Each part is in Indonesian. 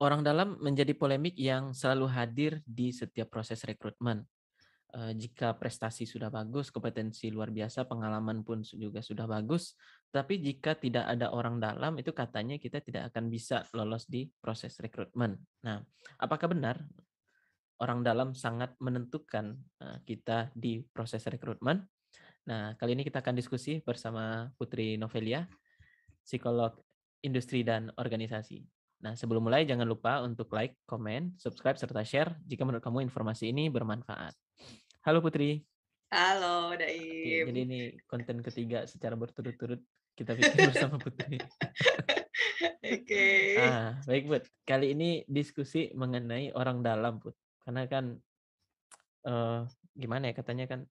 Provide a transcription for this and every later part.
orang dalam menjadi polemik yang selalu hadir di setiap proses rekrutmen. Eh, jika prestasi sudah bagus, kompetensi luar biasa, pengalaman pun juga sudah bagus, tapi jika tidak ada orang dalam, itu katanya kita tidak akan bisa lolos di proses rekrutmen. Nah, apakah benar orang dalam sangat menentukan eh, kita di proses rekrutmen? Nah, kali ini kita akan diskusi bersama Putri Novelia, psikolog industri dan organisasi. Nah, sebelum mulai jangan lupa untuk like, komen, subscribe, serta share jika menurut kamu informasi ini bermanfaat. Halo Putri. Halo Daim. Oke, jadi ini konten ketiga secara berturut-turut kita bikin bersama Putri. Oke. okay. Ah, baik Put. Kali ini diskusi mengenai orang dalam Put. Karena kan uh, gimana ya katanya kan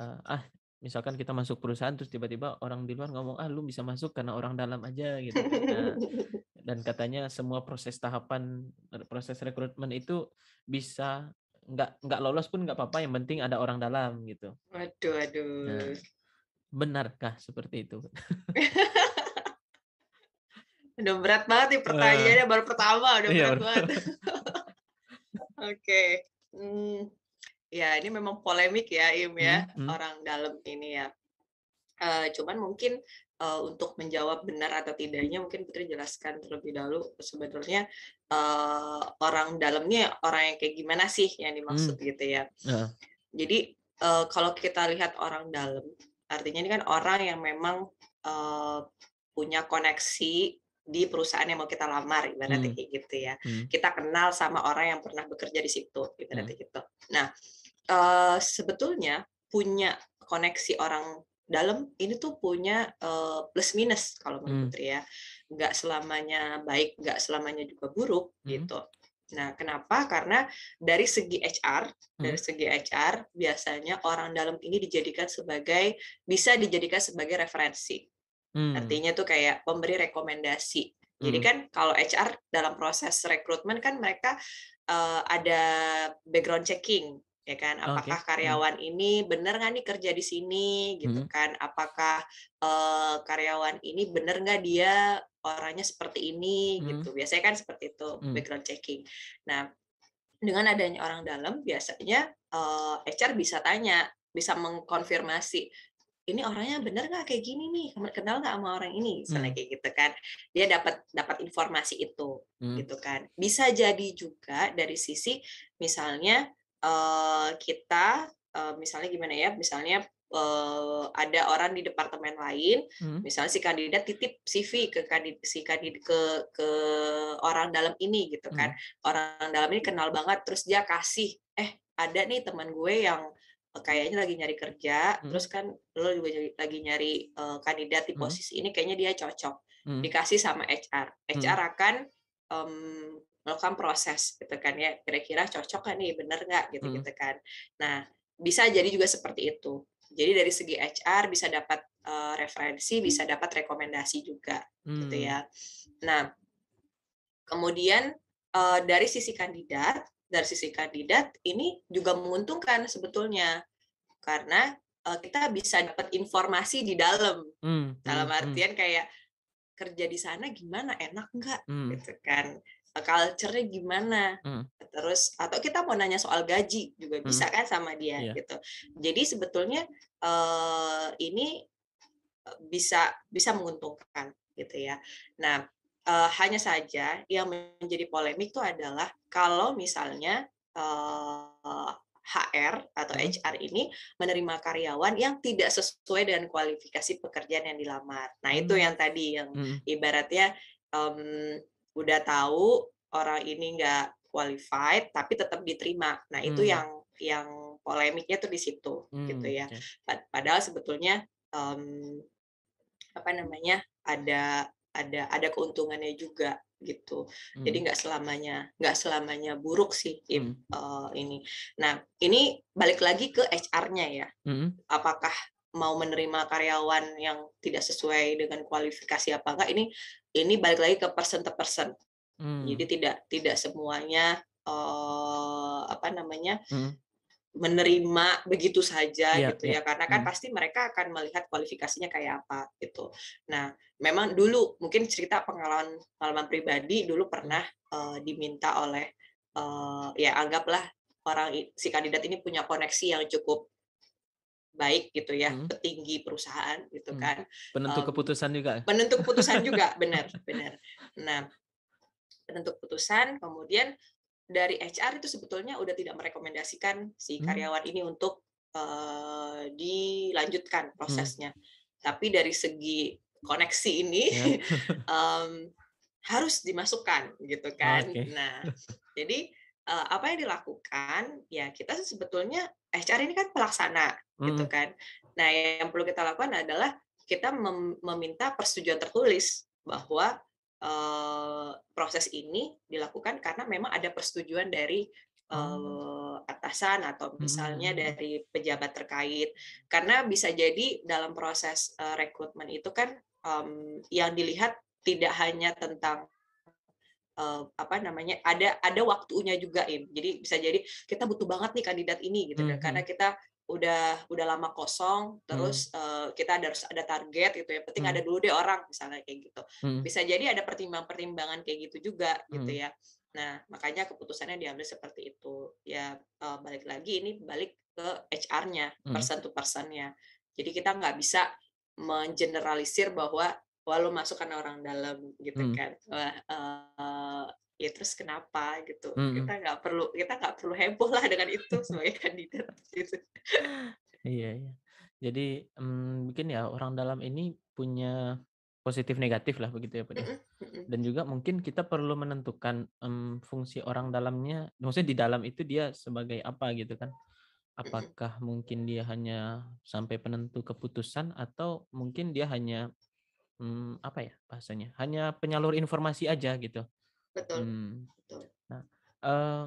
uh, ah misalkan kita masuk perusahaan terus tiba-tiba orang di luar ngomong ah lu bisa masuk karena orang dalam aja gitu kan. nah, dan katanya semua proses tahapan proses rekrutmen itu bisa nggak nggak lolos pun nggak apa-apa yang penting ada orang dalam gitu. Waduh, aduh. Nah, benarkah seperti itu? udah berat banget nih pertanyaannya uh, baru pertama udah iya, berat, banget. Oke, okay. hmm, ya ini memang polemik ya Im ya mm -hmm. orang dalam ini ya. Uh, cuman mungkin uh, untuk menjawab benar atau tidaknya mungkin Putri jelaskan terlebih dahulu sebetulnya uh, eh, orang dalamnya orang yang kayak gimana sih yang dimaksud hmm. gitu ya. Uh. Jadi uh, kalau kita lihat orang dalam artinya ini kan orang yang memang uh, punya koneksi di perusahaan yang mau kita lamar ibaratnya hmm. kayak gitu ya. Hmm. Kita kenal sama orang yang pernah bekerja di situ ibaratnya hmm. gitu. Nah, uh, sebetulnya punya koneksi orang dalam ini tuh punya uh, plus minus kalau menurut hmm. ya nggak selamanya baik nggak selamanya juga buruk hmm. gitu nah kenapa karena dari segi HR hmm. dari segi HR biasanya orang dalam ini dijadikan sebagai bisa dijadikan sebagai referensi hmm. artinya tuh kayak pemberi rekomendasi hmm. jadi kan kalau HR dalam proses rekrutmen kan mereka uh, ada background checking ya kan oh, apakah okay. Iya. karyawan ini benar nggak nih kerja di sini gitu hmm. kan apakah uh, karyawan ini benar nggak dia orangnya seperti ini hmm. gitu biasanya kan seperti itu hmm. background checking nah dengan adanya orang dalam biasanya uh, HR bisa tanya bisa mengkonfirmasi ini orangnya benar nggak kayak gini nih kenal nggak sama orang ini misalnya hmm. kayak gitu kan dia dapat dapat informasi itu hmm. gitu kan bisa jadi juga dari sisi misalnya Eh, kita uh, misalnya gimana ya misalnya uh, ada orang di departemen lain hmm. misalnya si kandidat titip CV ke kandidat si kandid ke ke orang dalam ini gitu kan hmm. orang dalam ini kenal banget terus dia kasih eh ada nih teman gue yang kayaknya lagi nyari kerja hmm. terus kan lo juga lagi nyari uh, kandidat di hmm. posisi hmm. ini kayaknya dia cocok hmm. dikasih sama HR HR hmm. akan um, melakukan proses gitu kan ya kira-kira cocok kan nih bener nggak gitu hmm. gitu kan nah bisa jadi juga seperti itu jadi dari segi HR bisa dapat uh, referensi bisa dapat rekomendasi juga hmm. gitu ya hmm. nah kemudian uh, dari sisi kandidat dari sisi kandidat ini juga menguntungkan sebetulnya karena uh, kita bisa dapat informasi di dalam hmm. hmm dalam artian kayak kerja di sana gimana enak nggak hmm. gitu kan Eh, culture-nya gimana hmm. terus atau kita mau nanya soal gaji juga hmm. bisa hmm. kan sama dia yeah. gitu jadi sebetulnya uh, ini eh, bisa bisa menguntungkan gitu ya nah uh, hanya saja yang menjadi polemik itu adalah kalau misalnya uh, HR atau HR hmm. ini menerima karyawan yang tidak sesuai dengan kualifikasi pekerjaan yang dilamar. Nah, itu hmm. yang tadi yang ibaratnya um, udah tahu orang ini nggak qualified tapi tetap diterima. Nah, itu hmm. yang yang polemiknya tuh di situ gitu hmm, gitu ya. Okay. Padahal sebetulnya um, apa namanya? ada ada ada keuntungannya juga gitu. Hmm. Jadi nggak selamanya nggak selamanya buruk sih hmm. uh, ini. Nah, ini balik lagi ke HR-nya ya. Hmm. Apakah mau menerima karyawan yang tidak sesuai dengan kualifikasi apa enggak ini ini balik lagi ke person to person hmm. jadi tidak tidak semuanya uh, apa namanya hmm. menerima begitu saja yeah, gitu yeah. ya karena kan hmm. pasti mereka akan melihat kualifikasinya kayak apa gitu nah memang dulu mungkin cerita pengalaman pengalaman pribadi dulu hmm. pernah uh, diminta oleh uh, ya anggaplah orang si kandidat ini punya koneksi yang cukup baik gitu ya hmm. petinggi perusahaan gitu hmm. kan penentu um, keputusan juga penentu keputusan juga benar benar nah penentu keputusan kemudian dari HR itu sebetulnya udah tidak merekomendasikan si hmm. karyawan hmm. ini untuk uh, dilanjutkan hmm. prosesnya hmm. tapi dari segi koneksi ini yeah. um, mmm, harus dimasukkan gitu kan okay. nah jadi apa yang dilakukan ya kita sebetulnya HR ini kan pelaksana gitu hmm. gitu kan. Nah, yang perlu kita lakukan adalah kita meminta persetujuan tertulis bahwa uh, proses ini dilakukan karena memang ada persetujuan dari uh, atasan atau misalnya hmm. dari pejabat terkait. Karena bisa jadi dalam proses uh, rekrutmen itu kan um, yang dilihat tidak hanya tentang uh, apa namanya ada ada waktunya juga im jadi bisa jadi kita butuh banget nih kandidat ini gitu mm -hmm. karena mhm. kita udah udah lama kosong terus hmm. uh, kita harus ada target gitu ya penting hmm. ada mhm. dulu deh orang misalnya kayak gitu hmm. bisa jadi ada pertimbangan-pertimbangan kayak gitu juga hmm. gitu mhm. ya nah makanya keputusannya diambil seperti itu ya uh, balik lagi ini balik ke HR-nya hmm. persen to persennya jadi kita nggak bisa mengeneralisir bahwa walau masukkan orang dalam gitu hmm. kan Wah, uh, ya terus kenapa gitu hmm. kita nggak perlu kita nggak perlu heboh lah dengan itu sebagai kandidat gitu iya iya jadi um, mungkin ya orang dalam ini punya positif negatif lah begitu ya Pak ya. dan juga mungkin kita perlu menentukan um, fungsi orang dalamnya maksudnya di dalam itu dia sebagai apa gitu kan apakah mungkin dia hanya sampai penentu keputusan atau mungkin dia hanya hmm, apa ya bahasanya, hanya penyalur informasi aja gitu. Betul, hmm. betul. Nah, uh,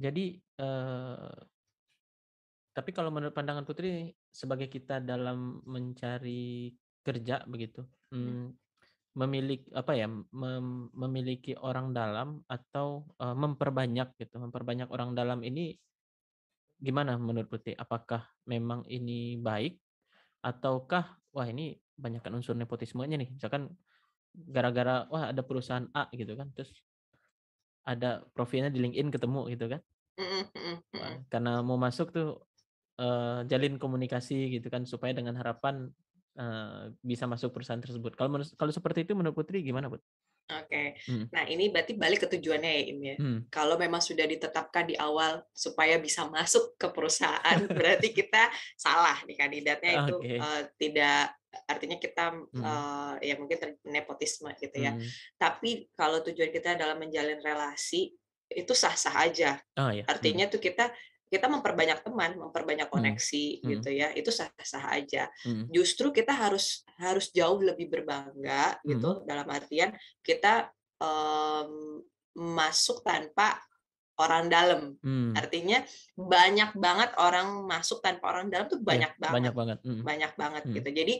jadi, uh, tapi kalau menurut pandangan Putri, sebagai kita dalam mencari kerja begitu, hmm, hmm. memiliki apa ya, mem memiliki orang dalam atau, uh, memperbanyak gitu, memperbanyak orang dalam ini gimana menurut Putri? Apakah memang ini baik ataukah, wah ini kebanyakan unsur nepotismenya nih misalkan gara-gara wah ada perusahaan A gitu kan terus ada profilnya di LinkedIn ketemu gitu kan karena mau masuk tuh uh, jalin komunikasi gitu kan supaya dengan harapan uh, bisa masuk perusahaan tersebut kalau kalau seperti itu menurut Putri gimana Put? Oke, okay. hmm. nah ini berarti balik ke tujuannya ya Im ya. Hmm. Kalau memang sudah ditetapkan di awal supaya bisa masuk ke perusahaan, berarti kita salah nih kandidatnya itu uh, tidak artinya kita hmm. uh, ya mungkin nepotisme gitu ya. Hmm. Tapi kalau tujuan kita adalah menjalin relasi itu sah-sah aja. Oh, iya. Artinya hmm. tuh kita kita memperbanyak teman, memperbanyak hmm. koneksi hmm. gitu ya. Itu sah-sah aja. Hmm. Justru kita harus harus jauh lebih berbangga gitu hmm. dalam artian kita um, masuk tanpa orang dalam. Hmm. Artinya banyak banget orang masuk tanpa orang dalam tuh iya, banyak yeah, banget. Banyak banget. Hmm. Banyak banget hmm. gitu. Jadi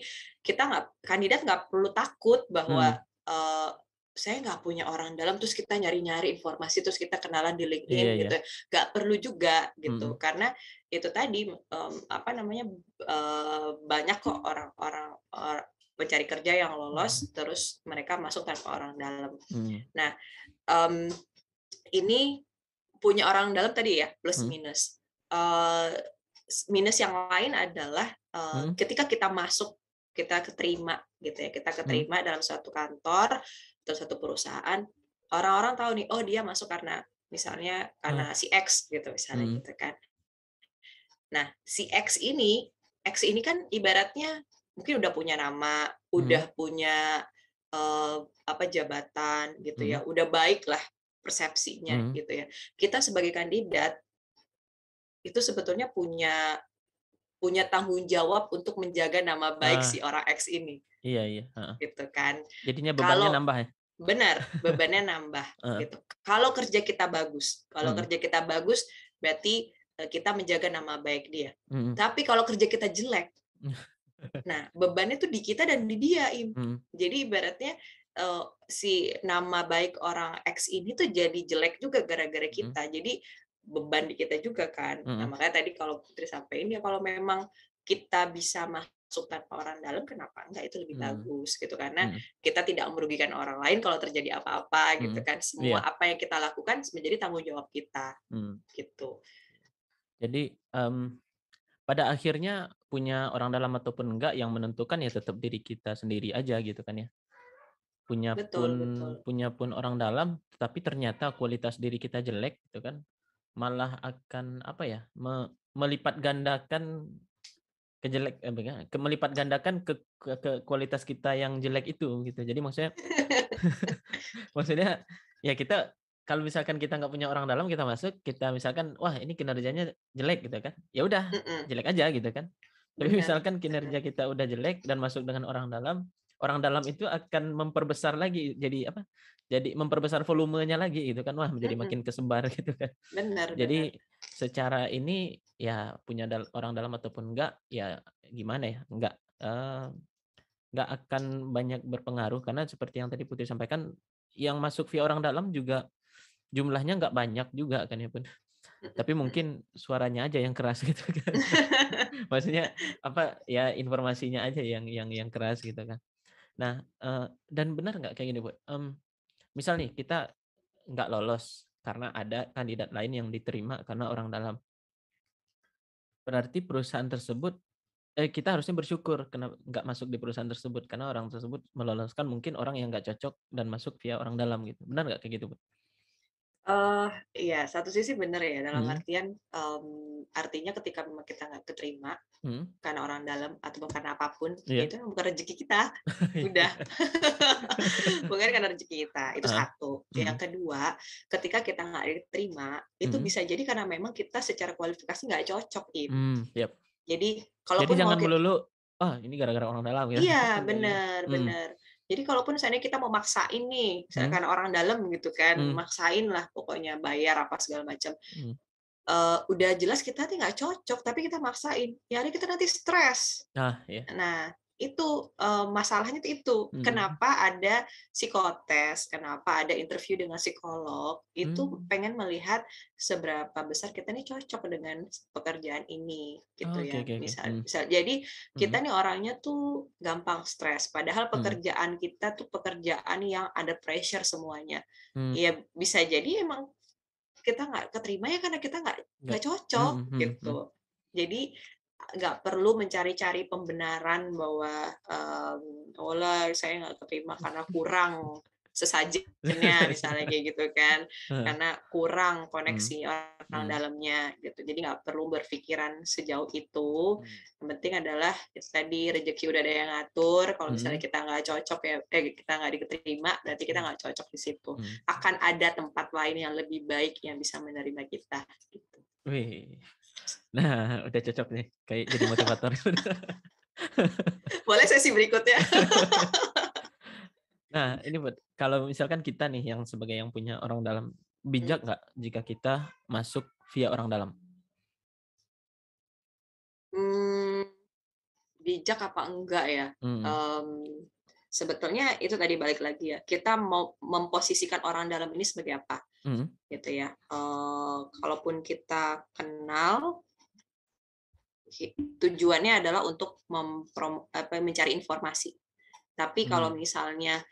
kita nggak kandidat nggak perlu takut bahwa hmm. uh, saya nggak punya orang dalam terus kita nyari-nyari informasi terus kita kenalan di iya, iya, LinkedIn yeah, gitu. Nggak perlu juga gitu. Hmm. Karena itu tadi um, apa namanya uh, banyak kok orang-orang pencari kerja yang lolos hmm. terus mereka masuk tanpa orang dalam. Hmm. Nah, um, ini punya orang dalam tadi ya plus hmm. minus uh, minus yang lain adalah uh, hmm. ketika kita masuk kita keterima gitu ya kita hmm. keterima hmm. dalam suatu kantor atau satu perusahaan orang-orang tahu nih oh dia masuk karena misalnya karena hmm. si X gitu misalnya hmm. gitu kan nah si X ini X ini kan ibaratnya mungkin udah punya nama hmm. udah punya uh, apa jabatan gitu ya, hmm. ya udah baik lah persepsinya hmm. gitu ya. Kita sebagai kandidat itu sebetulnya punya punya tanggung jawab untuk menjaga nama baik uh, si orang X ini. Iya iya. Uh, Gitu kan. Jadinya bebannya kalau, nambah ya. Benar, bebannya nambah uh, gitu. Kalau kerja kita bagus, kalau uh, kerja kita bagus berarti eh, kita menjaga nama baik dia. Uh, Tapi kalau kerja kita jelek, nah bebannya tuh di kita dan di dia im. Hmm. Jadi ibaratnya uh, si nama baik orang X ini tuh jadi jelek juga gara-gara kita. Hmm. Jadi beban di kita juga kan. Hmm. Nah, makanya tadi kalau Putri sampaikan ya kalau memang kita bisa masuk tanpa orang dalam kenapa enggak itu lebih hmm. bagus gitu karena hmm. kita tidak merugikan orang lain kalau terjadi apa-apa hmm. gitu kan. Semua yeah. apa yang kita lakukan menjadi tanggung jawab kita. Hmm. Gitu. Jadi um, pada akhirnya punya orang dalam ataupun enggak yang menentukan ya tetap diri kita sendiri aja gitu kan ya punya betul, pun betul. punya pun orang dalam tapi ternyata kualitas diri kita jelek itu kan malah akan apa ya me, melipat gandakan kejelek eh, ke melipat gandakan ke, ke, ke kualitas kita yang jelek itu gitu jadi maksudnya maksudnya ya kita kalau misalkan kita nggak punya orang dalam kita masuk kita misalkan wah ini kinerjanya jelek gitu kan ya udah jelek aja gitu kan tapi misalkan kinerja kita udah jelek dan masuk dengan orang dalam orang dalam itu akan memperbesar lagi jadi apa jadi memperbesar volumenya lagi gitu kan wah menjadi makin kesebar gitu kan benar jadi benar. secara ini ya punya dal orang dalam ataupun enggak ya gimana ya enggak uh, enggak akan banyak berpengaruh karena seperti yang tadi Putri sampaikan yang masuk via orang dalam juga jumlahnya enggak banyak juga kan ya pun tapi mungkin suaranya aja yang keras gitu kan maksudnya apa ya informasinya aja yang yang yang keras gitu kan Nah, uh, dan benar nggak kayak gini, Bu? Um, misal nih kita nggak lolos karena ada kandidat lain yang diterima karena orang dalam. Berarti perusahaan tersebut eh, kita harusnya bersyukur kenapa nggak masuk di perusahaan tersebut, karena orang tersebut meloloskan mungkin orang yang nggak cocok dan masuk via orang dalam gitu. Benar nggak kayak gitu, Bu? Uh, iya, satu sisi benar ya dalam hmm. artian, um, artinya ketika memang kita nggak keterima, hmm. karena orang dalam atau karena apapun yeah. Iya. itu bukan rezeki kita, iya. udah. Bukan karena rezeki kita, itu uh. satu. Yang hmm. kedua, ketika kita nggak diterima, itu hmm. bisa jadi karena memang kita secara kualifikasi nggak cocok, Im. hmm. yep. Jadi Jadi kalaupun mau jangan melulu, "Ah, ini gara-gara orang dalam," ya Iya, benar benar iya, bener hmm. Jadi kalaupun misalnya kita mau maksain ini, hmm. misalkan hmm. orang dalam gitu kan, hmm. maksain lah pokoknya bayar apa segala macam. Hmm. Uh, udah jelas kita nih nggak cocok, tapi kita maksain. Ya kita nanti stres. Ah, yeah. Nah, itu uh, masalahnya itu, itu. Hmm. kenapa ada psikotes kenapa ada interview dengan psikolog itu hmm. pengen melihat seberapa besar kita nih cocok dengan pekerjaan ini gitu oh, ya okay, okay, misal okay. Hmm. misal jadi kita hmm. nih orangnya tuh gampang stres padahal hmm. pekerjaan hmm. kita tuh pekerjaan yang ada pressure semuanya hmm. ya bisa jadi emang kita nggak keterima ya karena kita nggak nggak cocok hmm, hmm gitu hmm. Jadi nggak perlu mencari-cari pembenaran bahwa um, saya nggak terima karena kurang sesajennya misalnya kayak gitu kan karena kurang hmm. koneksi hmm. orang hmm. dalamnya gitu jadi nggak perlu berpikiran sejauh itu hmm. yang penting adalah ya tadi rezeki udah ada yang ngatur kalau misalnya hmm. kita nggak cocok ya eh, kita nggak diterima berarti kita hmm. nggak cocok di situ hmm. akan ada tempat lain yang lebih baik yang bisa menerima kita gitu. Nah, udah cocok nih kayak jadi motivator. Boleh sesi berikutnya. nah, ini buat kalau misalkan kita nih yang sebagai yang punya orang dalam bijak hmm. nggak hmm. jika kita masuk via orang dalam? Hmm, bijak apa enggak ya? Hmm. Um, sebetulnya itu tadi balik lagi ya kita mau memposisikan orang dalam ini sebagai apa hmm. gitu ya uh, kalaupun kita kenal tujuannya adalah untuk memprom, apa, mencari informasi tapi kalau hmm. misalnya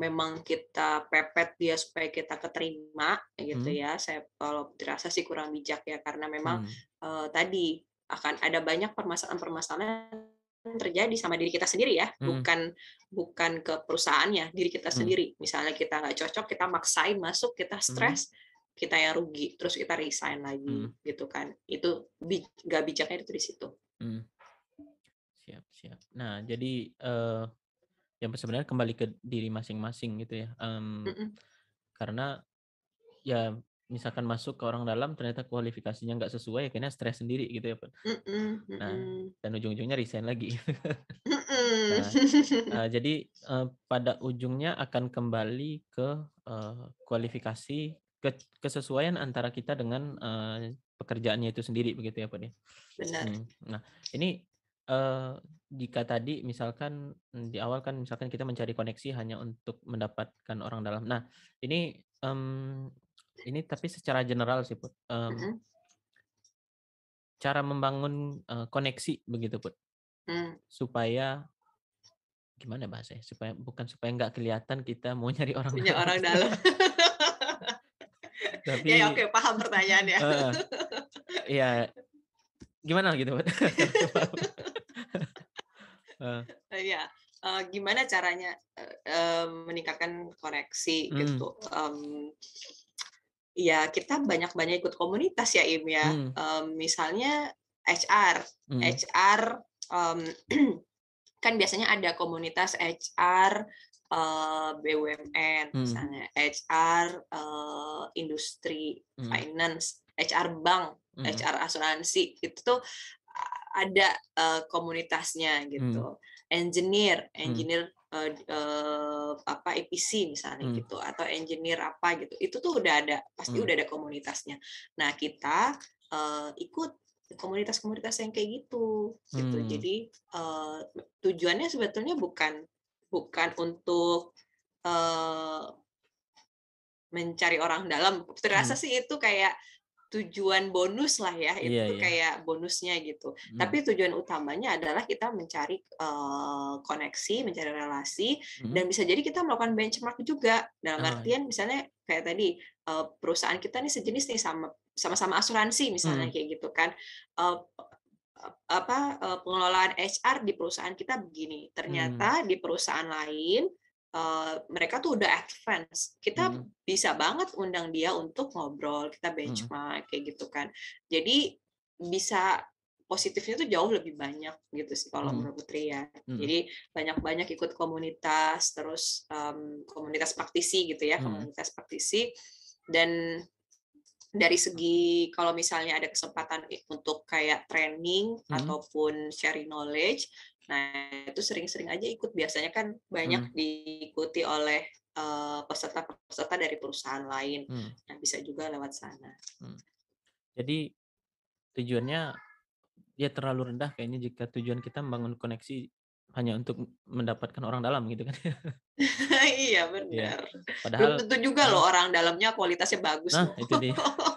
memang kita pepet dia supaya kita keterima gitu hmm. ya saya kalau dirasa sih kurang bijak ya karena memang hmm. uh, tadi akan ada banyak permasalahan-permasalahan terjadi sama diri kita sendiri ya, hmm. bukan bukan ke perusahaannya, diri kita hmm. sendiri. Misalnya kita nggak cocok, kita maksain masuk, kita hmm. stres, hmm. kita yang rugi, terus kita resign lagi, hmm. gitu kan? Itu nggak gak bijaknya itu di situ. Hmm. Siap, siap. Nah, jadi uh, eh, yang sebenarnya kembali ke diri masing-masing gitu ya, um, mm -mm. karena ya misalkan masuk ke orang dalam ternyata kualifikasinya nggak sesuai akhirnya stres sendiri gitu ya Pak. nah dan ujung-ujungnya resign lagi nah, uh, jadi uh, pada ujungnya akan kembali ke uh, kualifikasi ke kesesuaian antara kita dengan uh, pekerjaannya itu sendiri begitu ya Pak ya benar hmm. nah ini uh, jika tadi misalkan hmm, di awal kan misalkan kita mencari koneksi hanya untuk mendapatkan orang dalam. Nah, ini um, ini tapi secara general sih put um, mm -hmm. cara membangun uh, koneksi begitu put mm. supaya gimana bahasanya supaya bukan supaya nggak kelihatan kita mau nyari orang punya dalam. orang dalam tapi ya, ya oke paham pertanyaan ya uh, ya gimana gitu put uh. ya uh, gimana caranya uh, meningkatkan koneksi gitu, hmm. gitu um, ya kita banyak-banyak ikut komunitas ya Im ya. Hmm. Um, misalnya HR, hmm. HR um, kan biasanya ada komunitas HR uh, eh, BUMN hmm. misalnya, HR uh, eh, industri, hmm. finance, HR bank, hmm. HR asuransi itu tuh ada uh, komunitasnya gitu. Hmm. Engineer, hmm. engineer hmm uh, apa EPC misalnya hmm. gitu atau engineer apa gitu itu tuh udah ada pasti hmm. udah ada komunitasnya nah kita uh, ikut komunitas-komunitas yang kayak gitu gitu hmm. jadi uh, tujuannya sebetulnya bukan bukan untuk uh, mencari orang dalam terasa hmm. sih itu kayak tujuan bonus lah ya itu yeah, yeah. kayak bonusnya gitu mm. tapi tujuan utamanya adalah kita mencari uh, koneksi mencari relasi mm. dan bisa jadi kita melakukan benchmark juga dalam oh. Iya. artian misalnya kayak tadi uh, perusahaan kita nih sejenis nih sama sama-sama asuransi misalnya mm. kayak gitu kan uh, apa pengelolaan HR di perusahaan kita begini ternyata hmm. di perusahaan lain Uh, mereka tuh udah advance, kita hmm. bisa banget undang dia untuk ngobrol, kita hmm. benchmark hmm. kayak gitu kan. Jadi bisa positifnya tuh jauh lebih banyak gitu sih kalau hmm. menurut Putri ya. Hmm. Jadi banyak-banyak ikut komunitas, terus um, komunitas praktisi gitu ya, hmm. komunitas praktisi dan dari segi kalau misalnya ada kesempatan untuk kayak training hmm. ataupun sharing knowledge, Nah, itu sering-sering aja ikut. Biasanya kan banyak hmm. diikuti oleh peserta peserta-peserta dari perusahaan lain. Hmm. Nah, bisa juga lewat sana. Hmm. Jadi tujuannya ya terlalu rendah kayaknya jika tujuan kita membangun koneksi hanya untuk mendapatkan orang dalam gitu kan. iya, iya. benar. Ya. Padahal Belum tentu juga loh orang dalamnya kualitasnya bagus. Nah, itu dia.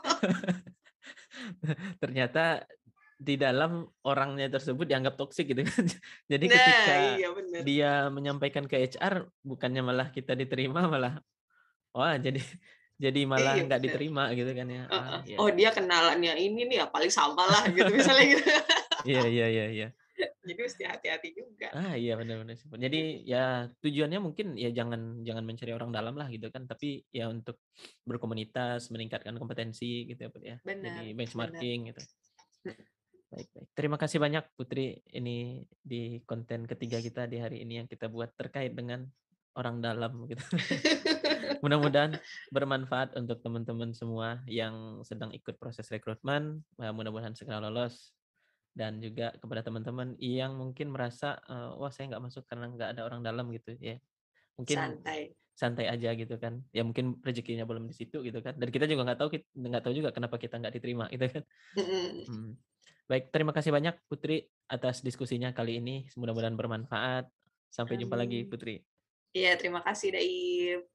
Ternyata di dalam orangnya tersebut dianggap toksik gitu kan. Jadi nah, ketika iya dia menyampaikan ke HR bukannya malah kita diterima malah wah jadi jadi malah iya, nggak iya, diterima gitu kan ya. Uh, uh. Ah, ya. Oh iya. dia kenalannya ini nih ya paling sama lah gitu misalnya gitu. Iya iya iya iya. Jadi mesti hati-hati juga. Ah iya benar-benar. Jadi ya tujuannya mungkin ya jangan jangan mencari orang dalam lah gitu kan, tapi ya untuk berkomunitas, meningkatkan kompetensi gitu ya, ya. Benar, Jadi benchmarking benar. gitu. Hmm. Baik, baik. Terima kasih banyak Putri. Ini di konten ketiga kita di hari ini yang kita buat terkait dengan orang dalam gitu. Mudah-mudahan bermanfaat untuk teman-teman semua yang sedang ikut proses rekrutmen. Eh, mudah-mudahan segera lolos dan juga kepada teman-teman yang mungkin merasa eh, wah saya nggak masuk karena nggak ada orang dalam gitu ya. Mungkin santai santai aja gitu kan ya mungkin rezekinya belum di situ gitu kan dan kita juga nggak tahu nggak tahu juga kenapa kita nggak diterima gitu kan hmm. Baik, terima kasih banyak Putri atas diskusinya kali ini. Mudah-mudahan bermanfaat. Sampai jumpa lagi Putri. Iya, terima kasih Daib.